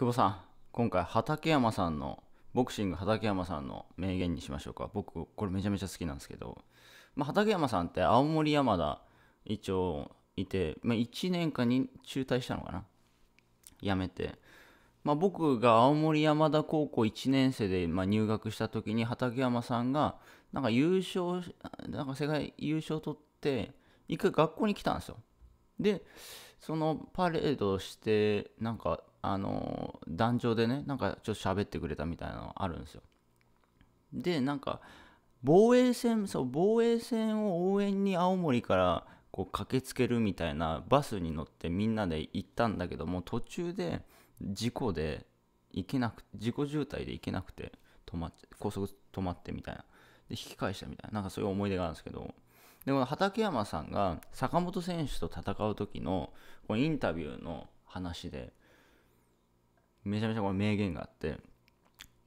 久保さん今回畠山さんのボクシング畠山さんの名言にしましょうか僕これめちゃめちゃ好きなんですけど、まあ、畠山さんって青森山田一応いて、まあ、1年間に中退したのかな辞めて、まあ、僕が青森山田高校1年生でま入学した時に畠山さんがなんか優勝なんか世界優勝取って一回学校に来たんですよでそのパレードしてなんかあの壇上でねなんかちょっと喋ってくれたみたいなのあるんですよでなんか防衛戦そう防衛戦を応援に青森からこう駆けつけるみたいなバスに乗ってみんなで行ったんだけども途中で事故で行けなく事故渋滞で行けなくて止まっ高速止まってみたいなで引き返したみたいななんかそういう思い出があるんですけどでも畠山さんが坂本選手と戦う時のこのインタビューの話でめちゃめちゃこれ名言があって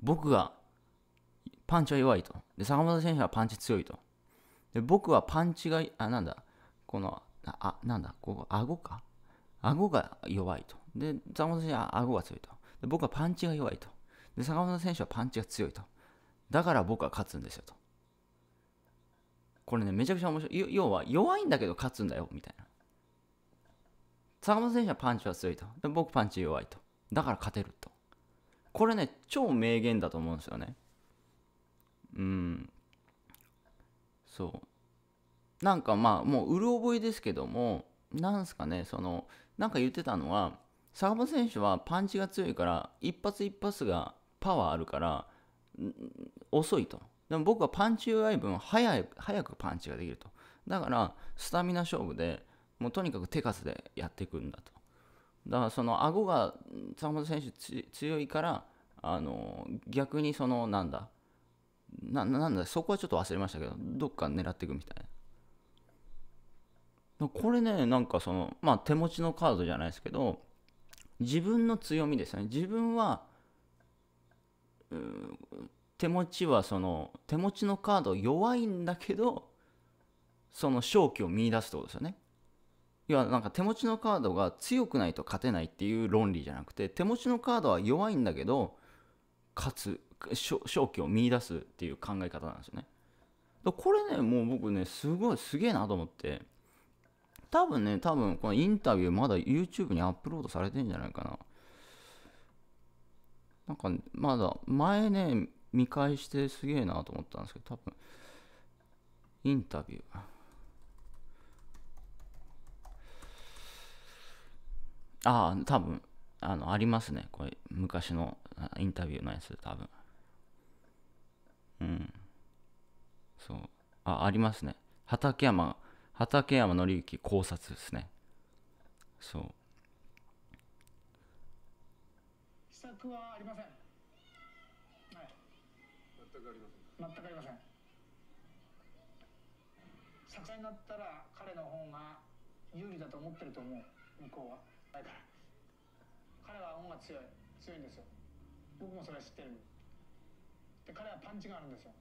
僕がパンチは弱いとで坂本選手はパンチ強いとで僕はパンチがあなんだこのあなんだここ顎か顎が弱いとで坂本選手は顎が強いとで僕はパンチが弱いとで坂本選手はパンチが強いとだから僕は勝つんですよとこれねめちゃくちゃ面白い要は弱いんだけど勝つんだよみたいな坂本選手はパンチは強いとで僕パンチ弱いとだから勝てると。これね、超名言だと思うんですよね。うん。そう。なんかまあ、もう、うる覚えですけども、なんすかね、その、なんか言ってたのは、坂本選手はパンチが強いから、一発一発がパワーあるから、遅いと。でも僕はパンチ弱い分早い、早くパンチができると。だから、スタミナ勝負でもうとにかく手数でやっていくんだと。だからその顎が坂本選手強いからあの逆にそのなんだなんだそこはちょっと忘れましたけどどっか狙っていくみたいなこれねなんかそのまあ手持ちのカードじゃないですけど自分の強みですよね自分は手持ちはその手持ちのカード弱いんだけどその勝機を見いだすってことですよね要はなんか手持ちのカードが強くないと勝てないっていう論理じゃなくて手持ちのカードは弱いんだけど勝つ勝機を見いだすっていう考え方なんですよねこれねもう僕ねすごいすげえなと思って多分ね多分このインタビューまだ YouTube にアップロードされてんじゃないかななんかまだ前ね見返してすげえなと思ったんですけど多分インタビューああ、多分、あの、ありますね。これ、昔のインタビューのやつ、多分。うん。そう。あ、ありますね。畠山、畠山紀之考察ですね。そう。秘策はありません。はい。全くありません。全くありません。作戦になったら彼の方が有利だと思ってると思う、向こうは。ないから彼は音が強い強いんですよ僕もそれ知ってるで彼はパンチがあるんですよ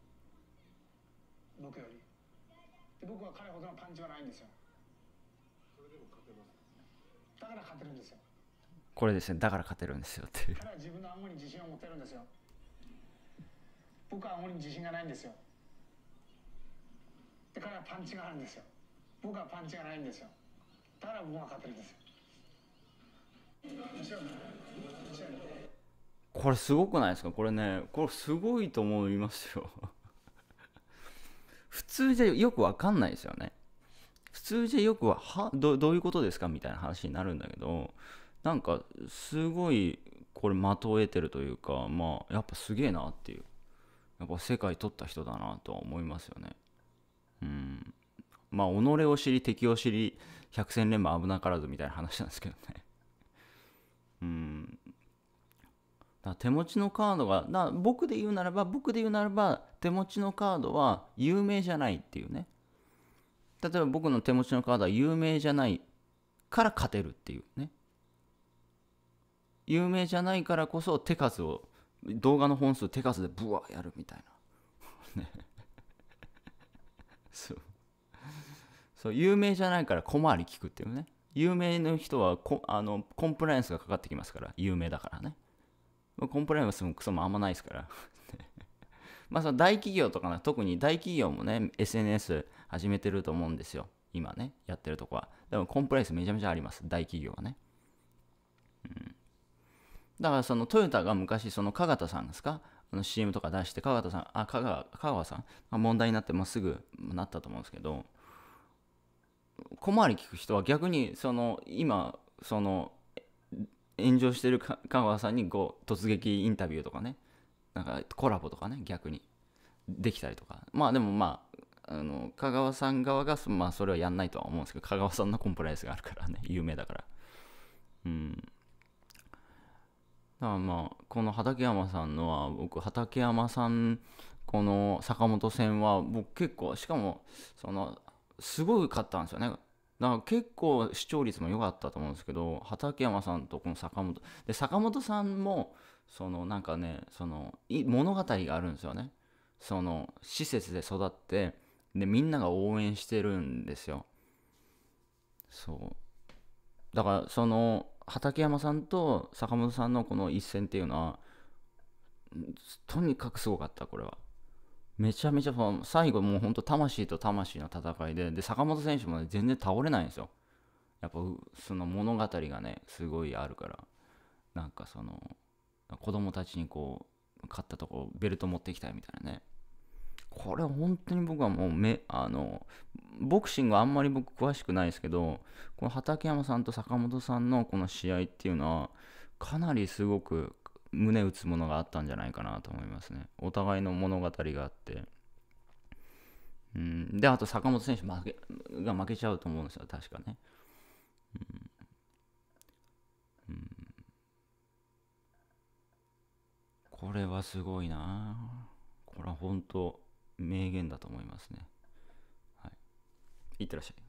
僕よりで僕は彼ほどのパンチはないんですよそれでも勝てますだから勝てるんですよこれですねだから勝てるんですよっていう彼は自分の顎に自信を持ってるんですよ僕は顎に自信がないんですよで彼はパンチがあるんですよ僕はパンチがないんですよだから僕は勝てるんですよこれすごくないですかこれねこれすごいと思いますよ 普通じゃよくわかんないですよね普通じゃよくははどどういうことですかみたいな話になるんだけどなんかすごいこれ的を得てるというかまあやっぱすげえなっていうやっぱ世界取った人だなとは思いますよねうんまあ己を知り敵を知り百戦錬磨危なからずみたいな話なんですけどね手持ちのカードがな僕で言うならば僕で言うならば手持ちのカードは有名じゃないっていうね例えば僕の手持ちのカードは有名じゃないから勝てるっていうね有名じゃないからこそ手数を動画の本数手数でブワーやるみたいなね そうそう有名じゃないから小回り聞くっていうね有名の人はこあのコンプライアンスがかかってきますから有名だからねコンプライアンスもクソもあんまないですから まあその大企業とかな、特に大企業もね、SNS 始めてると思うんですよ。今ね、やってるとこは。でもコンプライアンスめちゃめちゃあります、大企業はね。うん。だからそのトヨタが昔、そのかがたさんですかあの CM とか出して、かがたさん、あ、が、か香川さんあ、問題になって、まあ、すぐなったと思うんですけど、小回り聞く人は逆に、その、今、その、炎上してる香川さんにこう突撃インタビューとかねなんかコラボとかね逆にできたりとかまあでもまああの香川さん側が、まあ、それはやんないとは思うんですけど香川さんのコンプライアンスがあるからね 有名だからうんだからまあこの畠山さんのは僕畠山さんこの坂本戦は僕結構しかもそのすごかったんですよねだから結構視聴率も良かったと思うんですけど畠山さんとこの坂本で坂本さんもそのなんかねその物語があるんですよねその施設で育ってでみんなが応援してるんですよそうだからその畠山さんと坂本さんのこの一戦っていうのはとにかくすごかったこれはめちゃめちゃその最後もうほんと魂と魂の戦いでで坂本選手も、全然倒れないんですよやっぱその物語がねすごいあるからなんかその子供たちにこう勝ったとこベルト持ってきたいみたいなねこれ本当に僕はもうめあのボクシングあんまり僕詳しくないですけどこの畠山さんと坂本さんのこの試合っていうのはかなりすごく胸打つものがあったんじゃないかなと思いますね。お互いの物語があって。うん、で、あと坂本選手負けが負けちゃうと思うんですよ、確かね。うん、うん、これはすごいなこれは本当、名言だと思いますね。はい。いってらっしゃい。